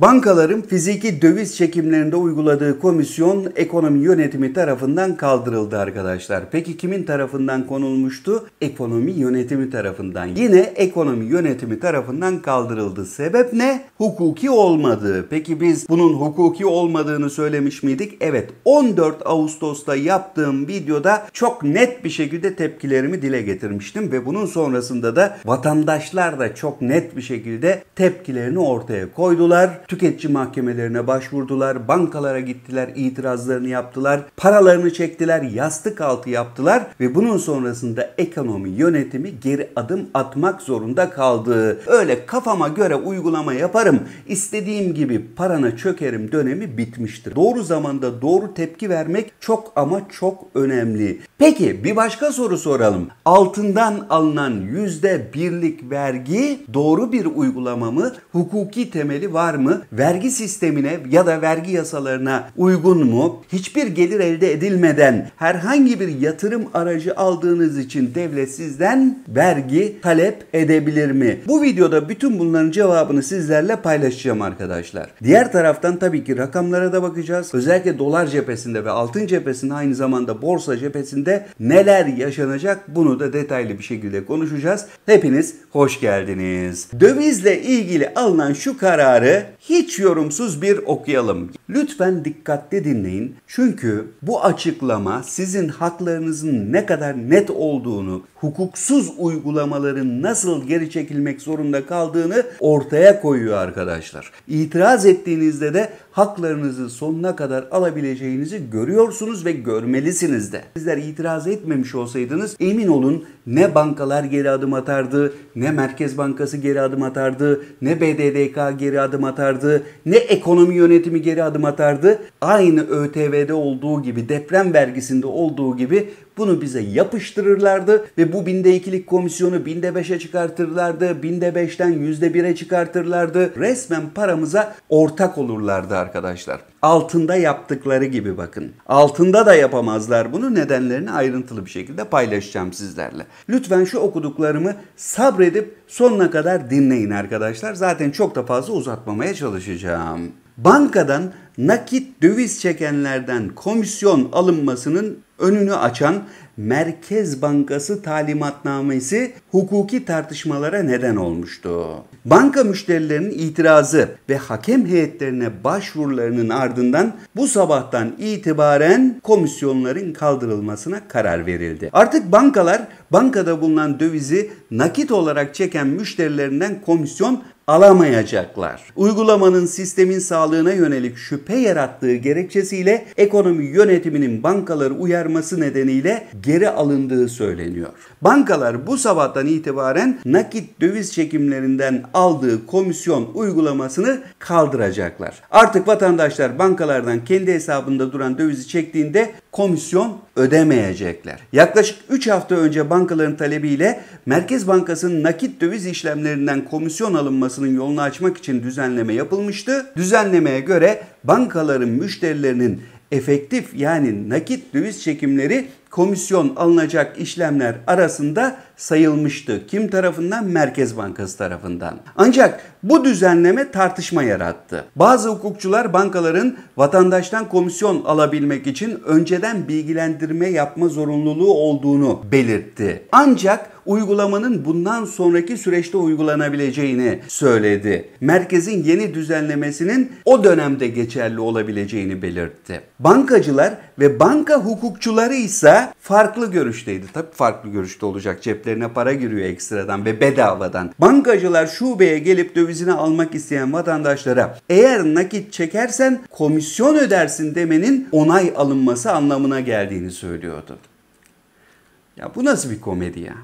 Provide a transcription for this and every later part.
Bankaların fiziki döviz çekimlerinde uyguladığı komisyon ekonomi yönetimi tarafından kaldırıldı arkadaşlar. Peki kimin tarafından konulmuştu? Ekonomi yönetimi tarafından. Yine ekonomi yönetimi tarafından kaldırıldı. Sebep ne? Hukuki olmadığı. Peki biz bunun hukuki olmadığını söylemiş miydik? Evet. 14 Ağustos'ta yaptığım videoda çok net bir şekilde tepkilerimi dile getirmiştim ve bunun sonrasında da vatandaşlar da çok net bir şekilde tepkilerini ortaya koydular tüketici mahkemelerine başvurdular, bankalara gittiler, itirazlarını yaptılar, paralarını çektiler, yastık altı yaptılar ve bunun sonrasında ekonomi yönetimi geri adım atmak zorunda kaldı. Öyle kafama göre uygulama yaparım, istediğim gibi parana çökerim dönemi bitmiştir. Doğru zamanda doğru tepki vermek çok ama çok önemli. Peki bir başka soru soralım. Altından alınan yüzde birlik vergi doğru bir uygulama mı? Hukuki temeli var mı? Vergi sistemine ya da vergi yasalarına uygun mu? Hiçbir gelir elde edilmeden herhangi bir yatırım aracı aldığınız için devlet sizden vergi talep edebilir mi? Bu videoda bütün bunların cevabını sizlerle paylaşacağım arkadaşlar. Diğer taraftan tabii ki rakamlara da bakacağız. Özellikle dolar cephesinde ve altın cephesinde aynı zamanda borsa cephesinde neler yaşanacak bunu da detaylı bir şekilde konuşacağız. Hepiniz hoş geldiniz. Dövizle ilgili alınan şu kararı hiç yorumsuz bir okuyalım. Lütfen dikkatli dinleyin. Çünkü bu açıklama sizin haklarınızın ne kadar net olduğunu, hukuksuz uygulamaların nasıl geri çekilmek zorunda kaldığını ortaya koyuyor arkadaşlar. İtiraz ettiğinizde de haklarınızı sonuna kadar alabileceğinizi görüyorsunuz ve görmelisiniz de. Sizler itiraz etmemiş olsaydınız emin olun ne bankalar geri adım atardı, ne Merkez Bankası geri adım atardı, ne BDDK geri adım atardı, ne ekonomi yönetimi geri adım atardı. Aynı ÖTV'de olduğu gibi, deprem vergisinde olduğu gibi bunu bize yapıştırırlardı ve bu binde ikilik komisyonu binde beşe çıkartırlardı. Binde beşten yüzde bire çıkartırlardı. Resmen paramıza ortak olurlardı arkadaşlar. Altında yaptıkları gibi bakın. Altında da yapamazlar bunu. Nedenlerini ayrıntılı bir şekilde paylaşacağım sizlerle. Lütfen şu okuduklarımı sabredip sonuna kadar dinleyin arkadaşlar. Zaten çok da fazla uzatmamaya çalışacağım. Bankadan nakit döviz çekenlerden komisyon alınmasının önünü açan Merkez Bankası talimatnamesi hukuki tartışmalara neden olmuştu. Banka müşterilerinin itirazı ve hakem heyetlerine başvurularının ardından bu sabahtan itibaren komisyonların kaldırılmasına karar verildi. Artık bankalar bankada bulunan dövizi nakit olarak çeken müşterilerinden komisyon alamayacaklar. Uygulamanın sistemin sağlığına yönelik şüphe yarattığı gerekçesiyle ekonomi yönetiminin bankaları uyarması nedeniyle geri alındığı söyleniyor. Bankalar bu sabahtan itibaren nakit döviz çekimlerinden aldığı komisyon uygulamasını kaldıracaklar. Artık vatandaşlar bankalardan kendi hesabında duran dövizi çektiğinde komisyon ödemeyecekler. Yaklaşık 3 hafta önce bankaların talebiyle Merkez Bankası'nın nakit döviz işlemlerinden komisyon alınması olmasının yolunu açmak için düzenleme yapılmıştı. Düzenlemeye göre bankaların müşterilerinin efektif yani nakit döviz çekimleri komisyon alınacak işlemler arasında sayılmıştı. Kim tarafından? Merkez Bankası tarafından. Ancak bu düzenleme tartışma yarattı. Bazı hukukçular bankaların vatandaştan komisyon alabilmek için önceden bilgilendirme yapma zorunluluğu olduğunu belirtti. Ancak uygulamanın bundan sonraki süreçte uygulanabileceğini söyledi. Merkezin yeni düzenlemesinin o dönemde geçerli olabileceğini belirtti. Bankacılar ve banka hukukçuları ise farklı görüşteydi. Tabii farklı görüşte olacak. Ceplerine para giriyor ekstradan ve bedavadan. Bankacılar şubeye gelip dövizini almak isteyen vatandaşlara eğer nakit çekersen komisyon ödersin demenin onay alınması anlamına geldiğini söylüyordu. Ya bu nasıl bir komedi ya?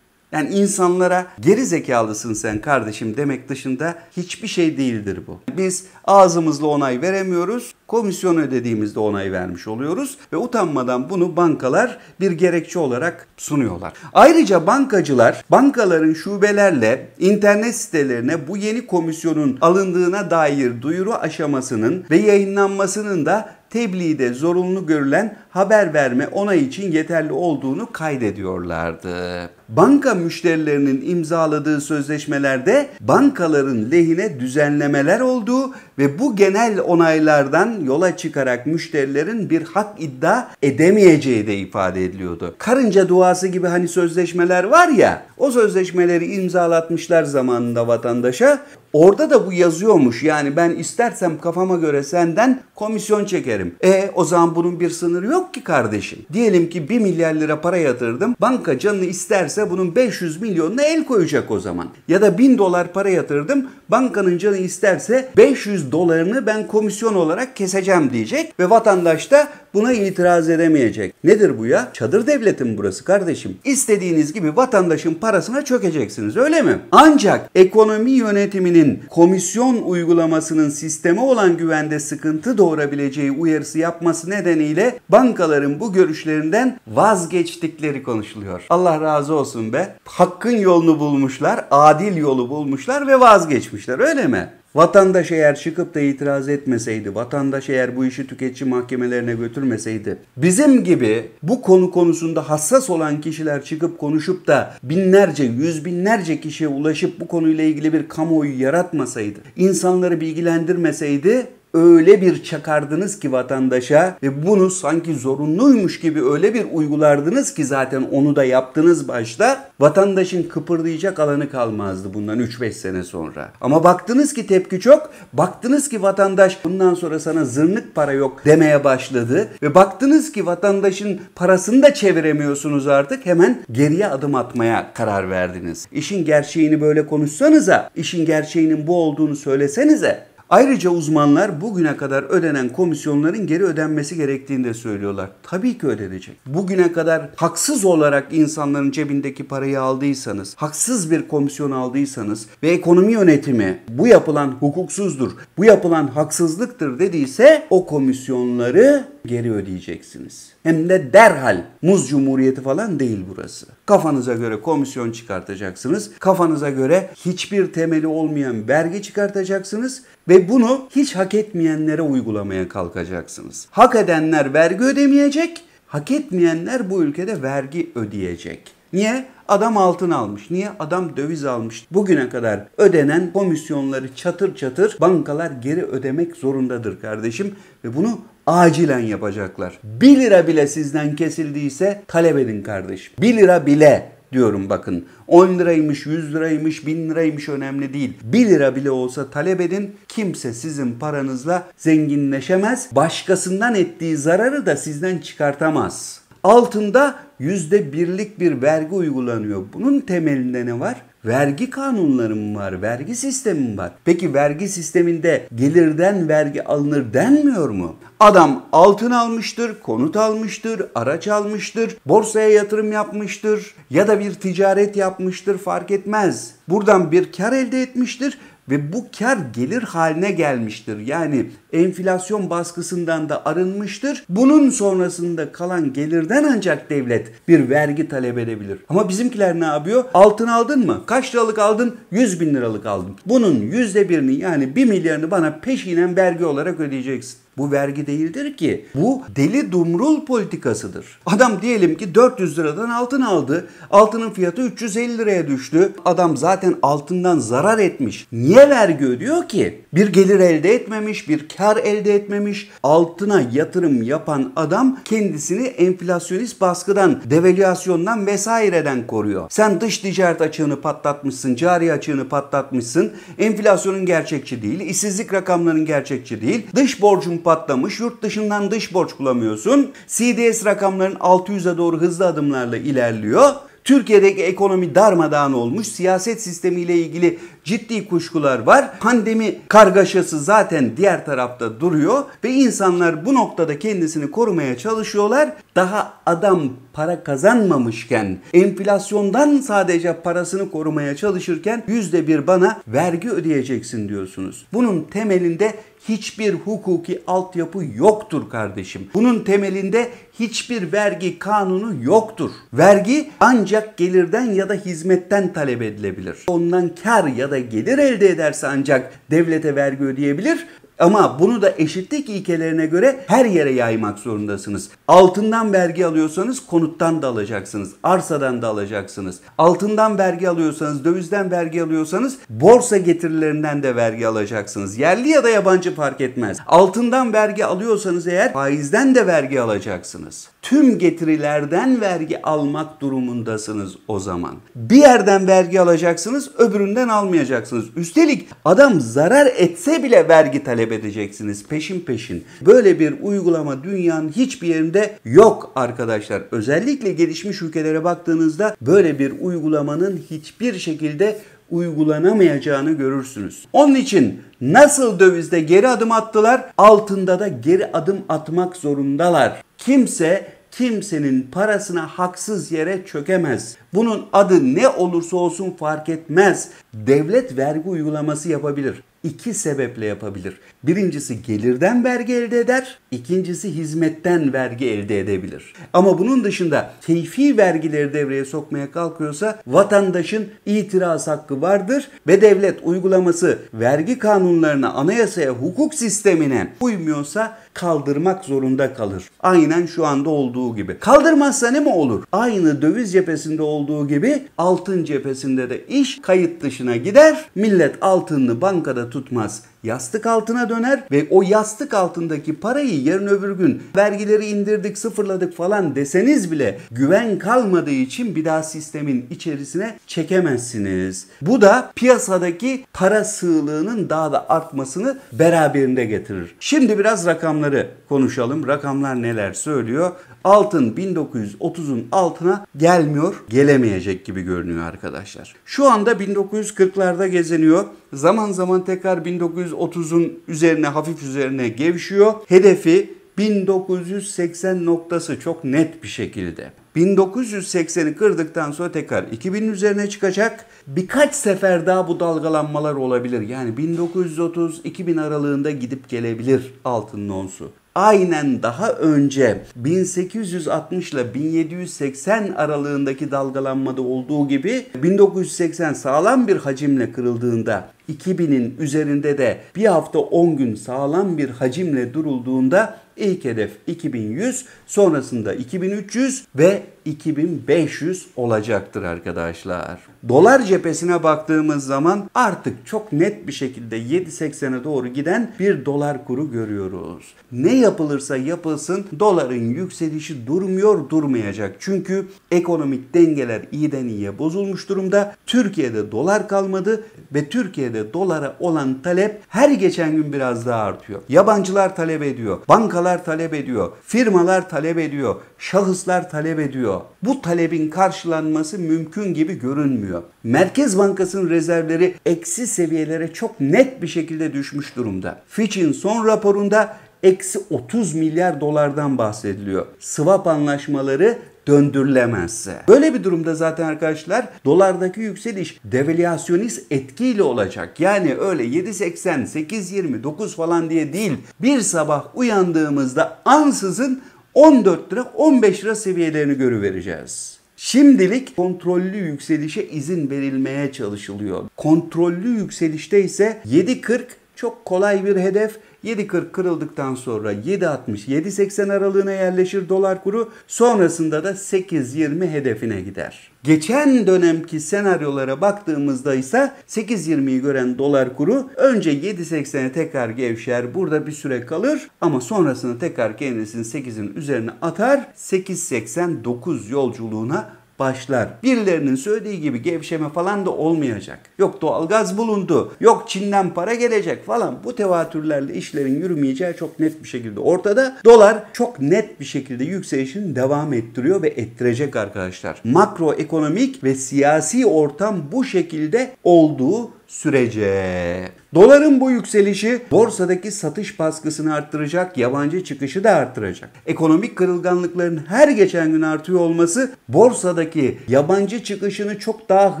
Yani insanlara geri zekalısın sen kardeşim demek dışında hiçbir şey değildir bu. Biz ağzımızla onay veremiyoruz. Komisyon ödediğimizde onay vermiş oluyoruz ve utanmadan bunu bankalar bir gerekçe olarak sunuyorlar. Ayrıca bankacılar bankaların şubelerle internet sitelerine bu yeni komisyonun alındığına dair duyuru aşamasının ve yayınlanmasının da tebliğde zorunlu görülen haber verme onay için yeterli olduğunu kaydediyorlardı. Banka müşterilerinin imzaladığı sözleşmelerde bankaların lehine düzenlemeler olduğu ve bu genel onaylardan yola çıkarak müşterilerin bir hak iddia edemeyeceği de ifade ediliyordu. Karınca duası gibi hani sözleşmeler var ya o sözleşmeleri imzalatmışlar zamanında vatandaşa Orada da bu yazıyormuş. Yani ben istersem kafama göre senden komisyon çekerim. E o zaman bunun bir sınırı yok ki kardeşim. Diyelim ki 1 milyar lira para yatırdım. Banka canını isterse bunun 500 milyonuna el koyacak o zaman. Ya da 1000 dolar para yatırdım. Bankanın canı isterse 500 dolarını ben komisyon olarak keseceğim diyecek ve vatandaş da Buna itiraz edemeyecek. Nedir bu ya? Çadır devletin burası kardeşim. İstediğiniz gibi vatandaşın parasına çökeceksiniz öyle mi? Ancak ekonomi yönetiminin komisyon uygulamasının sisteme olan güvende sıkıntı doğurabileceği uyarısı yapması nedeniyle bankaların bu görüşlerinden vazgeçtikleri konuşuluyor. Allah razı olsun be. Hakkın yolunu bulmuşlar, adil yolu bulmuşlar ve vazgeçmişler öyle mi? Vatandaş eğer çıkıp da itiraz etmeseydi, vatandaş eğer bu işi tüketici mahkemelerine götürmeseydi, bizim gibi bu konu konusunda hassas olan kişiler çıkıp konuşup da binlerce, yüz binlerce kişiye ulaşıp bu konuyla ilgili bir kamuoyu yaratmasaydı, insanları bilgilendirmeseydi öyle bir çakardınız ki vatandaşa ve bunu sanki zorunluymuş gibi öyle bir uygulardınız ki zaten onu da yaptınız başta. Vatandaşın kıpırdayacak alanı kalmazdı bundan 3-5 sene sonra. Ama baktınız ki tepki çok, baktınız ki vatandaş bundan sonra sana zırnık para yok demeye başladı ve baktınız ki vatandaşın parasını da çeviremiyorsunuz artık hemen geriye adım atmaya karar verdiniz. İşin gerçeğini böyle konuşsanıza, işin gerçeğinin bu olduğunu söylesenize Ayrıca uzmanlar bugüne kadar ödenen komisyonların geri ödenmesi gerektiğini de söylüyorlar. Tabii ki ödenecek. Bugüne kadar haksız olarak insanların cebindeki parayı aldıysanız, haksız bir komisyon aldıysanız ve ekonomi yönetimi bu yapılan hukuksuzdur, bu yapılan haksızlıktır dediyse o komisyonları geri ödeyeceksiniz. Hem de derhal muz cumhuriyeti falan değil burası. Kafanıza göre komisyon çıkartacaksınız. Kafanıza göre hiçbir temeli olmayan vergi çıkartacaksınız ve bunu hiç hak etmeyenlere uygulamaya kalkacaksınız. Hak edenler vergi ödemeyecek, hak etmeyenler bu ülkede vergi ödeyecek. Niye? Adam altın almış. Niye? Adam döviz almış. Bugüne kadar ödenen komisyonları çatır çatır bankalar geri ödemek zorundadır kardeşim. Ve bunu acilen yapacaklar. 1 lira bile sizden kesildiyse talep edin kardeşim. 1 lira bile diyorum bakın. 10 liraymış, 100 liraymış, 1000 liraymış önemli değil. 1 lira bile olsa talep edin. Kimse sizin paranızla zenginleşemez. Başkasından ettiği zararı da sizden çıkartamaz. Altında yüzde birlik bir vergi uygulanıyor. Bunun temelinde ne var? Vergi kanunları var? Vergi sistemi var? Peki vergi sisteminde gelirden vergi alınır denmiyor mu? Adam altın almıştır, konut almıştır, araç almıştır, borsaya yatırım yapmıştır ya da bir ticaret yapmıştır fark etmez. Buradan bir kar elde etmiştir ve bu kar gelir haline gelmiştir. Yani enflasyon baskısından da arınmıştır. Bunun sonrasında kalan gelirden ancak devlet bir vergi talep edebilir. Ama bizimkiler ne yapıyor? Altın aldın mı? Kaç liralık aldın? 100 bin liralık aldım. Bunun yüzde birini yani 1 milyarını bana peşinen vergi olarak ödeyeceksin. Bu vergi değildir ki. Bu deli dumrul politikasıdır. Adam diyelim ki 400 liradan altın aldı. Altının fiyatı 350 liraya düştü. Adam zaten altından zarar etmiş. Niye vergi ödüyor ki? Bir gelir elde etmemiş, bir kar elde etmemiş. Altına yatırım yapan adam kendisini enflasyonist baskıdan, devalüasyondan vesaireden koruyor. Sen dış ticaret açığını patlatmışsın, cari açığını patlatmışsın. Enflasyonun gerçekçi değil, işsizlik rakamlarının gerçekçi değil. Dış borcun patlamış. Yurt dışından dış borç bulamıyorsun. CDS rakamların 600'e doğru hızlı adımlarla ilerliyor. Türkiye'deki ekonomi darmadağın olmuş. Siyaset sistemiyle ilgili ciddi kuşkular var. Pandemi kargaşası zaten diğer tarafta duruyor ve insanlar bu noktada kendisini korumaya çalışıyorlar. Daha adam para kazanmamışken, enflasyondan sadece parasını korumaya çalışırken yüzde bir bana vergi ödeyeceksin diyorsunuz. Bunun temelinde hiçbir hukuki altyapı yoktur kardeşim. Bunun temelinde hiçbir vergi kanunu yoktur. Vergi ancak gelirden ya da hizmetten talep edilebilir. Ondan kar ya da gelir elde ederse ancak devlete vergi ödeyebilir. Ama bunu da eşitlik ilkelerine göre her yere yaymak zorundasınız. Altından vergi alıyorsanız konuttan da alacaksınız, arsadan da alacaksınız. Altından vergi alıyorsanız, dövizden vergi alıyorsanız borsa getirilerinden de vergi alacaksınız. Yerli ya da yabancı fark etmez. Altından vergi alıyorsanız eğer faizden de vergi alacaksınız tüm getirilerden vergi almak durumundasınız o zaman. Bir yerden vergi alacaksınız, öbüründen almayacaksınız. Üstelik adam zarar etse bile vergi talep edeceksiniz peşin peşin. Böyle bir uygulama dünyanın hiçbir yerinde yok arkadaşlar. Özellikle gelişmiş ülkelere baktığınızda böyle bir uygulamanın hiçbir şekilde uygulanamayacağını görürsünüz. Onun için nasıl dövizde geri adım attılar, altında da geri adım atmak zorundalar. Kimse kimsenin parasına haksız yere çökemez. Bunun adı ne olursa olsun fark etmez. Devlet vergi uygulaması yapabilir. İki sebeple yapabilir. Birincisi gelirden vergi elde eder, ikincisi hizmetten vergi elde edebilir. Ama bunun dışında keyfi vergileri devreye sokmaya kalkıyorsa vatandaşın itiraz hakkı vardır ve devlet uygulaması vergi kanunlarına, anayasaya, hukuk sistemine uymuyorsa kaldırmak zorunda kalır. Aynen şu anda olduğu gibi. Kaldırmazsa ne mi olur? Aynı döviz cephesinde olduğu olduğu gibi altın cephesinde de iş kayıt dışına gider. Millet altınını bankada tutmaz yastık altına döner ve o yastık altındaki parayı yarın öbür gün vergileri indirdik sıfırladık falan deseniz bile güven kalmadığı için bir daha sistemin içerisine çekemezsiniz. Bu da piyasadaki para sığlığının daha da artmasını beraberinde getirir. Şimdi biraz rakamları konuşalım. Rakamlar neler söylüyor? Altın 1930'un altına gelmiyor, gelemeyecek gibi görünüyor arkadaşlar. Şu anda 1940'larda geziniyor. Zaman zaman tekrar 1930'un üzerine hafif üzerine gevşiyor. Hedefi 1980 noktası çok net bir şekilde. 1980'i kırdıktan sonra tekrar 2000'in üzerine çıkacak. Birkaç sefer daha bu dalgalanmalar olabilir. Yani 1930-2000 aralığında gidip gelebilir altın nonsu. Aynen daha önce 1860 ile 1780 aralığındaki dalgalanmada olduğu gibi 1980 sağlam bir hacimle kırıldığında 2000'in üzerinde de bir hafta 10 gün sağlam bir hacimle durulduğunda ilk hedef 2100, sonrasında 2300 ve 2500 olacaktır arkadaşlar. Dolar cephesine baktığımız zaman artık çok net bir şekilde 7.80'e doğru giden bir dolar kuru görüyoruz. Ne yapılırsa yapılsın doların yükselişi durmuyor durmayacak. Çünkü ekonomik dengeler iyiden iyiye bozulmuş durumda. Türkiye'de dolar kalmadı ve Türkiye ülkede dolara olan talep her geçen gün biraz daha artıyor. Yabancılar talep ediyor, bankalar talep ediyor, firmalar talep ediyor, şahıslar talep ediyor. Bu talebin karşılanması mümkün gibi görünmüyor. Merkez Bankası'nın rezervleri eksi seviyelere çok net bir şekilde düşmüş durumda. Fitch'in son raporunda eksi 30 milyar dolardan bahsediliyor. Swap anlaşmaları döndürülemezse. Böyle bir durumda zaten arkadaşlar dolardaki yükseliş devalüasyonist etkiyle olacak. Yani öyle 7.80, 8.20, falan diye değil. Bir sabah uyandığımızda ansızın 14 lira 15 lira seviyelerini görüvereceğiz. Şimdilik kontrollü yükselişe izin verilmeye çalışılıyor. Kontrollü yükselişte ise 7.40 çok kolay bir hedef. 7.40 kırıldıktan sonra 7.60-7.80 aralığına yerleşir dolar kuru. Sonrasında da 8.20 hedefine gider. Geçen dönemki senaryolara baktığımızda ise 8.20'yi gören dolar kuru önce 7.80'e tekrar gevşer. Burada bir süre kalır ama sonrasında tekrar kendisini 8'in üzerine atar. 8.89 yolculuğuna başlar. Birilerinin söylediği gibi gevşeme falan da olmayacak. Yok doğalgaz bulundu, yok Çin'den para gelecek falan. Bu tevatürlerle işlerin yürümeyeceği çok net bir şekilde ortada. Dolar çok net bir şekilde yükselişini devam ettiriyor ve ettirecek arkadaşlar. Makroekonomik ve siyasi ortam bu şekilde olduğu sürece. Doların bu yükselişi borsadaki satış baskısını arttıracak, yabancı çıkışı da arttıracak. Ekonomik kırılganlıkların her geçen gün artıyor olması borsadaki yabancı çıkışını çok daha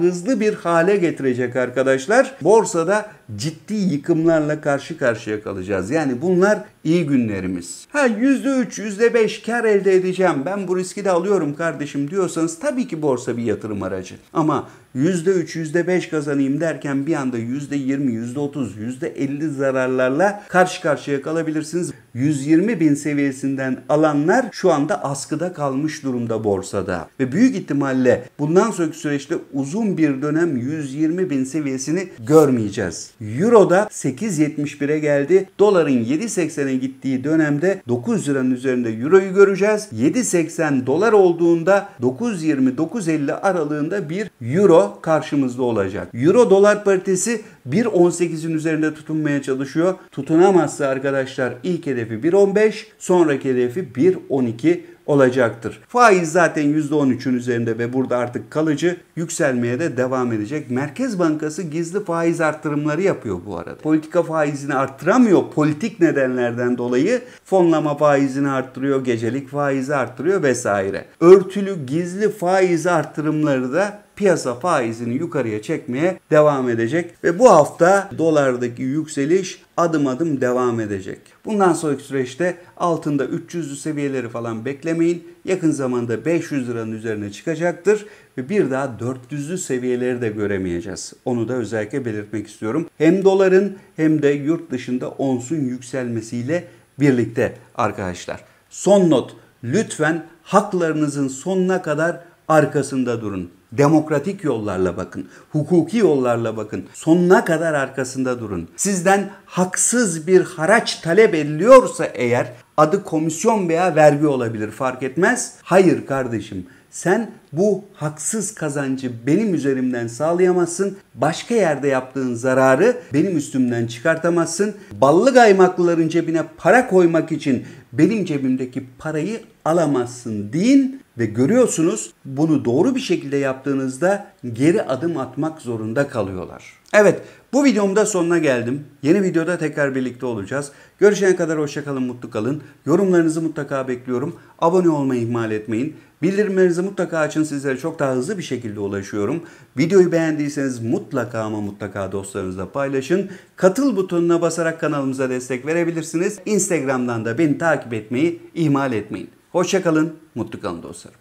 hızlı bir hale getirecek arkadaşlar. Borsada ciddi yıkımlarla karşı karşıya kalacağız. Yani bunlar iyi günlerimiz. Ha %3, %5 kar elde edeceğim. Ben bu riski de alıyorum kardeşim diyorsanız tabii ki borsa bir yatırım aracı. Ama %3, %5 kazanayım derken bir anda %20, %30, %50 zararlarla karşı karşıya kalabilirsiniz. 120 bin seviyesinden alanlar şu anda askıda kalmış durumda borsada. Ve büyük ihtimalle bundan sonraki süreçte uzun bir dönem 120 bin seviyesini görmeyeceğiz. Euro da 8.71'e geldi. Doların 7.80'e gittiği dönemde 9 liranın üzerinde Euro'yu göreceğiz. 7.80 dolar olduğunda 9.20-9.50 aralığında bir Euro karşımızda olacak. Euro dolar paritesi 1.18'in üzerinde tutunmaya çalışıyor. Tutunamazsa arkadaşlar ilk hedefi 1.15 sonraki hedefi 1.12 olacaktır. Faiz zaten %13'ün üzerinde ve burada artık kalıcı yükselmeye de devam edecek. Merkez Bankası gizli faiz arttırımları yapıyor bu arada. Politika faizini arttıramıyor politik nedenlerden dolayı. Fonlama faizini arttırıyor, gecelik faizi arttırıyor vesaire. Örtülü gizli faiz arttırımları da piyasa faizini yukarıya çekmeye devam edecek ve bu hafta dolardaki yükseliş adım adım devam edecek. Bundan sonraki süreçte altında 300'lü seviyeleri falan beklemeyin. Yakın zamanda 500 liranın üzerine çıkacaktır ve bir daha 400'lü seviyeleri de göremeyeceğiz. Onu da özellikle belirtmek istiyorum. Hem doların hem de yurt dışında onsun yükselmesiyle birlikte arkadaşlar. Son not lütfen haklarınızın sonuna kadar arkasında durun. Demokratik yollarla bakın. Hukuki yollarla bakın. Sonuna kadar arkasında durun. Sizden haksız bir haraç talep ediliyorsa eğer adı komisyon veya vergi olabilir fark etmez. Hayır kardeşim sen bu haksız kazancı benim üzerimden sağlayamazsın. Başka yerde yaptığın zararı benim üstümden çıkartamazsın. Ballı gaymaklıların cebine para koymak için benim cebimdeki parayı alamazsın deyin ve görüyorsunuz bunu doğru bir şekilde yaptığınızda geri adım atmak zorunda kalıyorlar. Evet bu videomda sonuna geldim. Yeni videoda tekrar birlikte olacağız. Görüşene kadar hoşçakalın, mutlu kalın. Yorumlarınızı mutlaka bekliyorum. Abone olmayı ihmal etmeyin. Bildirimlerinizi mutlaka açın sizlere çok daha hızlı bir şekilde ulaşıyorum. Videoyu beğendiyseniz mutlaka ama mutlaka dostlarınızla paylaşın. Katıl butonuna basarak kanalımıza destek verebilirsiniz. Instagram'dan da beni takip etmeyi ihmal etmeyin. Hoşçakalın, mutlu kalın dostlarım.